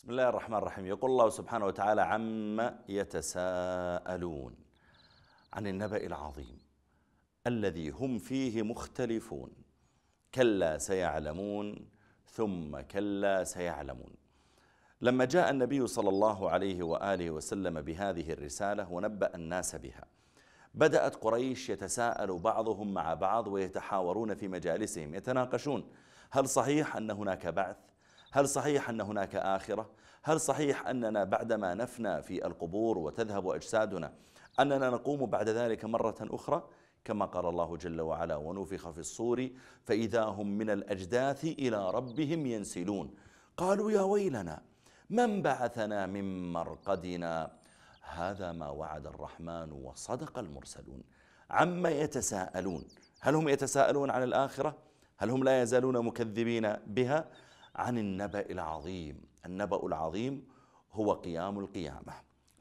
بسم الله الرحمن الرحيم يقول الله سبحانه وتعالى عما يتساءلون عن النبأ العظيم الذي هم فيه مختلفون كلا سيعلمون ثم كلا سيعلمون لما جاء النبي صلى الله عليه واله وسلم بهذه الرساله ونبأ الناس بها بدأت قريش يتساءل بعضهم مع بعض ويتحاورون في مجالسهم يتناقشون هل صحيح ان هناك بعث هل صحيح أن هناك آخرة؟ هل صحيح أننا بعدما نفنى في القبور وتذهب أجسادنا أننا نقوم بعد ذلك مرة أخرى؟ كما قال الله جل وعلا ونفخ في الصور فإذا هم من الأجداث إلى ربهم ينسلون قالوا يا ويلنا من بعثنا من مرقدنا هذا ما وعد الرحمن وصدق المرسلون عما يتساءلون هل هم يتساءلون عن الآخرة؟ هل هم لا يزالون مكذبين بها؟ عن النبأ العظيم النبأ العظيم هو قيام القيامة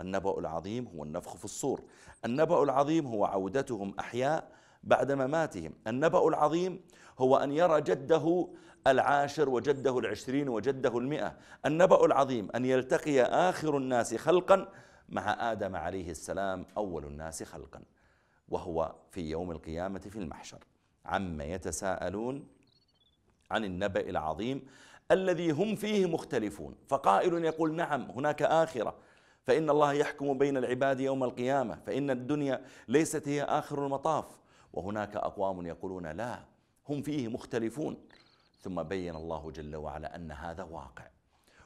النبأ العظيم هو النفخ في الصور النبأ العظيم هو عودتهم أحياء بعد مماتهم النبأ العظيم هو أن يرى جده العاشر وجده العشرين وجده المئة النبأ العظيم أن يلتقي آخر الناس خلقا مع آدم عليه السلام أول الناس خلقا وهو في يوم القيامة في المحشر عما يتساءلون عن النبأ العظيم الذي هم فيه مختلفون فقائل يقول نعم هناك آخرة فإن الله يحكم بين العباد يوم القيامة فإن الدنيا ليست هي آخر المطاف وهناك أقوام يقولون لا هم فيه مختلفون ثم بين الله جل وعلا أن هذا واقع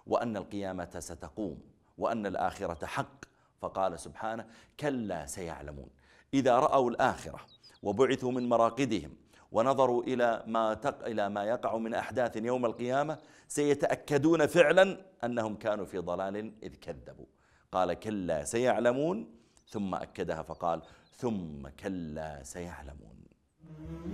وأن القيامة ستقوم وأن الآخرة حق فقال سبحانه كلا سيعلمون إذا رأوا الآخرة وبعثوا من مراقدهم ونظروا إلى ما, تق... إلى ما يقع من أحداث يوم القيامة سيتأكدون فعلا أنهم كانوا في ضلال إذ كذبوا قال كلا سيعلمون ثم أكدها فقال ثم كلا سيعلمون